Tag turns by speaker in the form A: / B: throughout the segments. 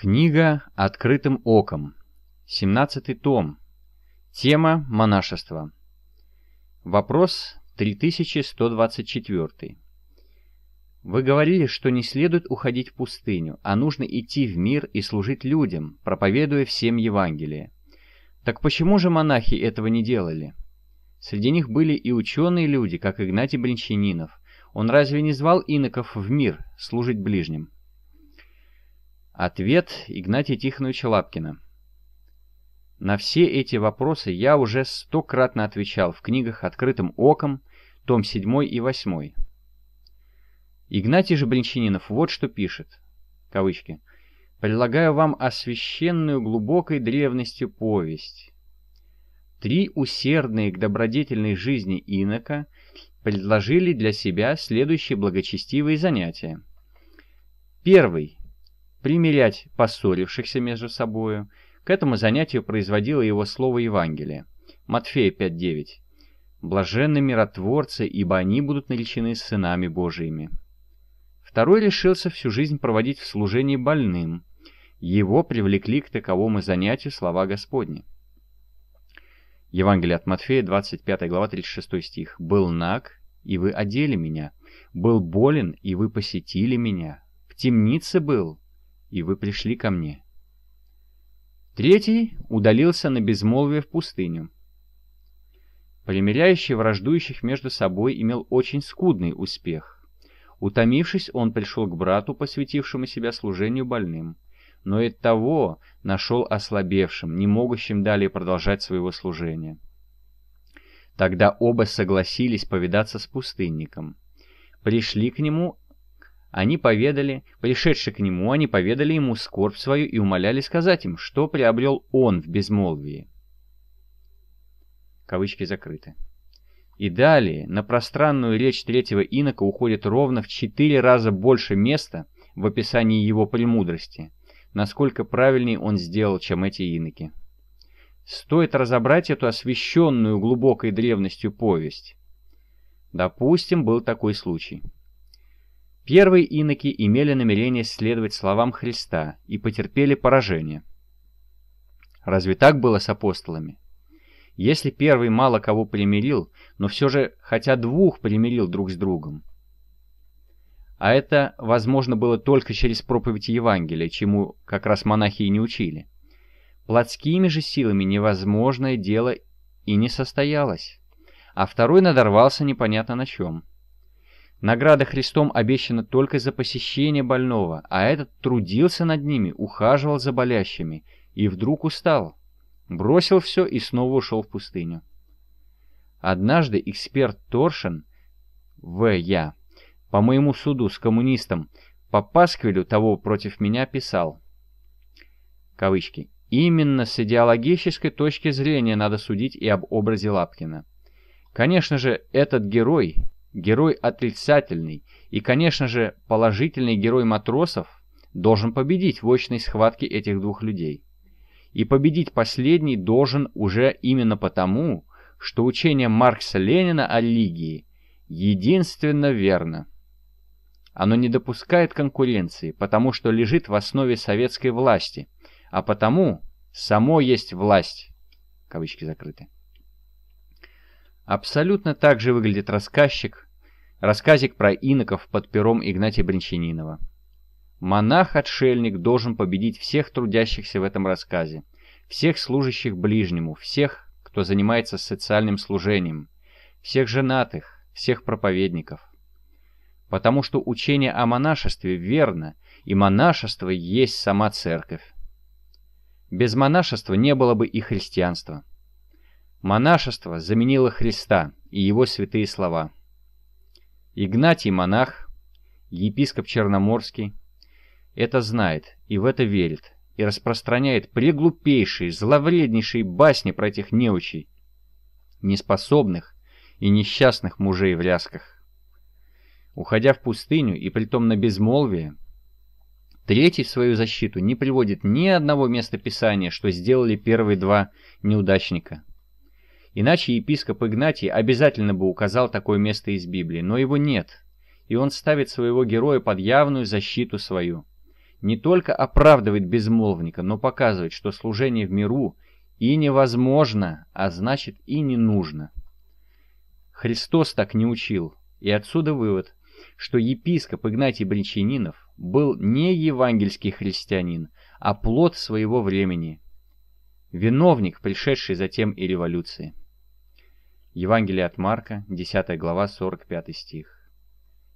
A: Книга «Открытым оком». 17 том. Тема «Монашество». Вопрос 3124. Вы говорили, что не следует уходить в пустыню, а нужно идти в мир и служить людям, проповедуя всем Евангелие. Так почему же монахи этого не делали? Среди них были и ученые люди, как Игнатий Бринчанинов. Он разве не звал иноков в мир служить ближним? Ответ Игнатия Тихоновича Лапкина. На все эти вопросы я уже стократно отвечал в книгах «Открытым оком», том 7 и 8. Игнатий же Бринчанинов вот что пишет, кавычки, «Предлагаю вам освященную глубокой древностью повесть. Три усердные к добродетельной жизни инока предложили для себя следующие благочестивые занятия. Первый — примирять поссорившихся между собою. К этому занятию производило его слово Евангелие. Матфея 5.9. «Блаженны миротворцы, ибо они будут наречены сынами Божиими». Второй решился всю жизнь проводить в служении больным. Его привлекли к таковому занятию слова Господни. Евангелие от Матфея, 25 глава, 36 стих. «Был наг, и вы одели меня. Был болен, и вы посетили меня. В темнице был, и вы пришли ко мне. Третий удалился на безмолвие в пустыню. Примеряющий враждующих между собой имел очень скудный успех. Утомившись, он пришел к брату, посвятившему себя служению больным, но и того нашел ослабевшим, не могущим далее продолжать своего служения. Тогда оба согласились повидаться с пустынником. Пришли к нему они поведали, пришедшие к нему, они поведали ему скорбь свою и умоляли сказать им, что приобрел он в безмолвии. Кавычки закрыты. И далее на пространную речь третьего инока уходит ровно в четыре раза больше места в описании его премудрости, насколько правильней он сделал, чем эти иноки. Стоит разобрать эту освещенную глубокой древностью повесть. Допустим, был такой случай. Первые иноки имели намерение следовать словам Христа и потерпели поражение. Разве так было с апостолами? Если первый мало кого примирил, но все же хотя двух примирил друг с другом. А это возможно было только через проповедь Евангелия, чему как раз монахи и не учили. Плотскими же силами невозможное дело и не состоялось. А второй надорвался непонятно на чем. Награда Христом обещана только за посещение больного, а этот трудился над ними, ухаживал за болящими и вдруг устал. Бросил все и снова ушел в пустыню. Однажды эксперт Торшин, В. Я, по моему суду с коммунистом, по пасквилю того против меня писал. Кавычки. Именно с идеологической точки зрения надо судить и об образе Лапкина. Конечно же, этот герой Герой отрицательный и, конечно же, положительный герой матросов должен победить в очной схватке этих двух людей. И победить последний должен уже именно потому, что учение Маркса Ленина о религии единственно верно. Оно не допускает конкуренции, потому что лежит в основе советской власти, а потому само есть власть. Кавычки закрыты. Абсолютно так же выглядит рассказчик, рассказик про иноков под пером Игнатия Бринчанинова. Монах-отшельник должен победить всех трудящихся в этом рассказе, всех служащих ближнему, всех, кто занимается социальным служением, всех женатых, всех проповедников. Потому что учение о монашестве верно, и монашество есть сама церковь. Без монашества не было бы и христианства. Монашество заменило Христа и его святые слова. Игнатий монах, епископ Черноморский, это знает и в это верит, и распространяет преглупейшие, зловреднейшие басни про этих неучей, неспособных и несчастных мужей в лясках. Уходя в пустыню и притом на безмолвие, Третий в свою защиту не приводит ни одного места Писания, что сделали первые два неудачника. Иначе епископ Игнатий обязательно бы указал такое место из Библии, но его нет, и он ставит своего героя под явную защиту свою. Не только оправдывает безмолвника, но показывает, что служение в миру и невозможно, а значит и не нужно. Христос так не учил, и отсюда вывод, что епископ Игнатий Бричанинов был не евангельский христианин, а плод своего времени, виновник, пришедший затем и революции. Евангелие от Марка, 10 глава, 45 стих.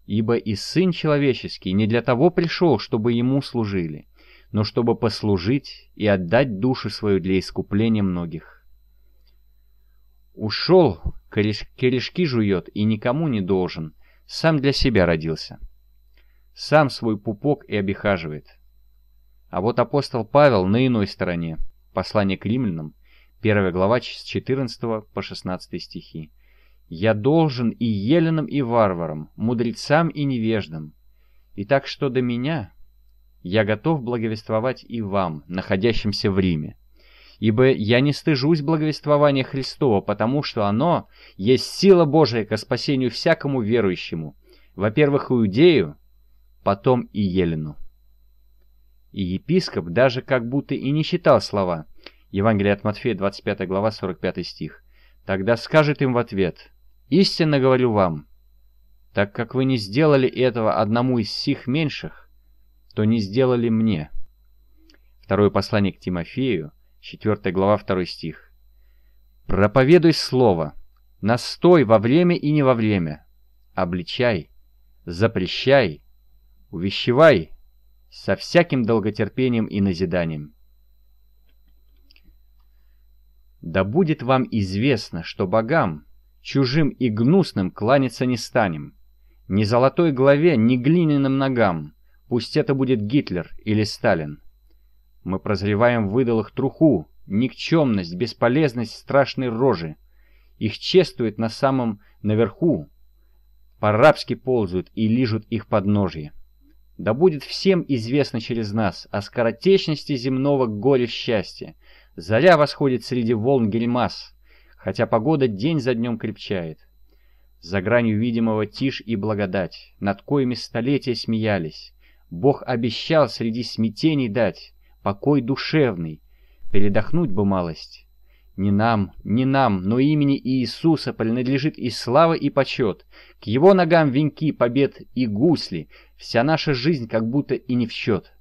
A: «Ибо и Сын Человеческий не для того пришел, чтобы Ему служили, но чтобы послужить и отдать душу свою для искупления многих». «Ушел, кореш... корешки жует и никому не должен, сам для себя родился. Сам свой пупок и обихаживает». А вот апостол Павел на иной стороне, послание к римлянам, Первая глава с 14 по 16 стихи. «Я должен и еленам, и варварам, мудрецам и невеждам. И так что до меня, я готов благовествовать и вам, находящимся в Риме. Ибо я не стыжусь благовествования Христова, потому что оно есть сила Божия ко спасению всякому верующему, во-первых, иудею, потом и елену». И епископ даже как будто и не считал слова – Евангелие от Матфея, 25 глава, 45 стих. Тогда скажет им в ответ, «Истинно говорю вам, так как вы не сделали этого одному из сих меньших, то не сделали мне». Второе послание к Тимофею, 4 глава, 2 стих. «Проповедуй слово, настой во время и не во время, обличай, запрещай, увещевай со всяким долготерпением и назиданием». Да будет вам известно, что богам, чужим и гнусным кланяться не станем. Ни золотой главе, ни глиняным ногам, пусть это будет Гитлер или Сталин. Мы прозреваем в выдалах труху, никчемность, бесполезность страшной рожи. Их чествуют на самом наверху, по-рабски ползают и лижут их подножье. Да будет всем известно через нас о скоротечности земного горя счастья, Заря восходит среди волн гельмас, хотя погода день за днем крепчает. За гранью видимого тишь и благодать, над коими столетия смеялись. Бог обещал среди смятений дать покой душевный, передохнуть бы малость. Не нам, не нам, но имени Иисуса принадлежит и слава, и почет. К его ногам венки, побед и гусли. Вся наша жизнь как будто и не в счет.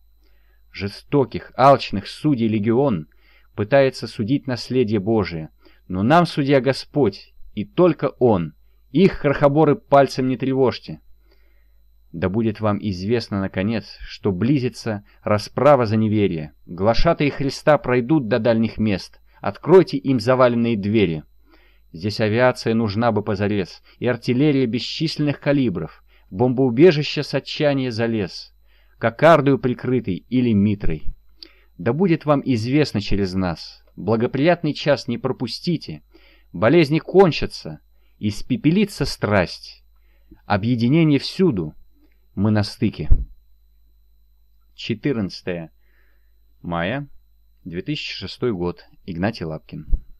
A: Жестоких, алчных судей легион пытается судить наследие Божие. Но нам судья Господь, и только Он. Их, крохоборы, пальцем не тревожьте. Да будет вам известно, наконец, что близится расправа за неверие. Глашатые Христа пройдут до дальних мест. Откройте им заваленные двери. Здесь авиация нужна бы позарез, и артиллерия бесчисленных калибров, бомбоубежище с отчаяния залез, кокардою прикрытый или митрой. Да будет вам известно через нас. Благоприятный час не пропустите. Болезни кончатся. Испепелится страсть. Объединение всюду. Мы на стыке. 14 мая 2006 год. Игнатий Лапкин.